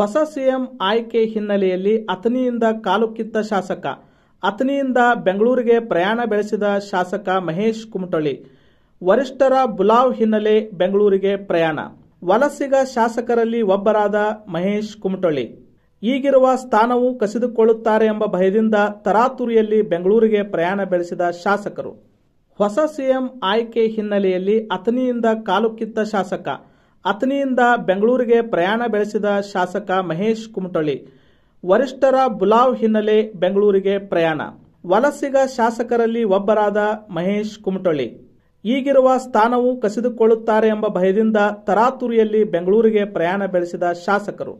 ಹೊಸ ಸಿಎಂ ಆಯ್ಕೆ ಹಿನ್ನೆಲೆಯಲ್ಲಿ ಅಥಣಿಯಿಂದ ಕಾಲು ಕಿತ್ತ ಶಾಸಕ ಅಥಣಿಯಿಂದ ಬೆಂಗಳೂರಿಗೆ ಪ್ರಯಾಣ ಬೆಳೆಸಿದ ಶಾಸಕ ಮಹೇಶ್ ಕುಮಟಳ್ಳಿ ವರಿಷ್ಠರ ಬುಲಾವ್ ಹಿನ್ನೆಲೆ ಬೆಂಗಳೂರಿಗೆ ಪ್ರಯಾಣ ವಲಸಿಗ ಶಾಸಕರಲ್ಲಿ ಒಬ್ಬರಾದ ಮಹೇಶ್ ಕುಮಟಳ್ಳಿ ಈಗಿರುವ ಸ್ಥಾನವು ಕಸಿದುಕೊಳ್ಳುತ್ತಾರೆ ಎಂಬ ಭಯದಿಂದ ತರಾತುರಿಯಲ್ಲಿ ಬೆಂಗಳೂರಿಗೆ ಪ್ರಯಾಣ ಬೆಳೆಸಿದ ಶಾಸಕರು ಹೊಸ ಸಿಎಂ ಆಯ್ಕೆ ಹಿನ್ನೆಲೆಯಲ್ಲಿ ಅಥಣಿಯಿಂದ ಕಾಲು ಕಿತ್ತ ಶಾಸಕ ಅಥನಿಯಿಂದ ಬೆಂಗಳೂರಿಗೆ ಪ್ರಯಾಣ ಬೆಳೆಸಿದ ಶಾಸಕ ಮಹೇಶ್ ಕುಮಟಳ್ಳಿ ವರಿಷ್ಠರ ಬುಲಾವ್ ಹಿನ್ನೆಲೆ ಬೆಂಗಳೂರಿಗೆ ಪ್ರಯಾಣ ವಲಸಿಗ ಶಾಸಕರಲ್ಲಿ ಒಬ್ಬರಾದ ಮಹೇಶ್ ಕುಮಟಳ್ಳಿ ಈಗಿರುವ ಸ್ಥಾನವು ಕಸಿದುಕೊಳ್ಳುತ್ತಾರೆ ಎಂಬ ಭಯದಿಂದ ತರಾತುರಿಯಲ್ಲಿ ಬೆಂಗಳೂರಿಗೆ ಪ್ರಯಾಣ ಬೆಳೆಸಿದ ಶಾಸಕರು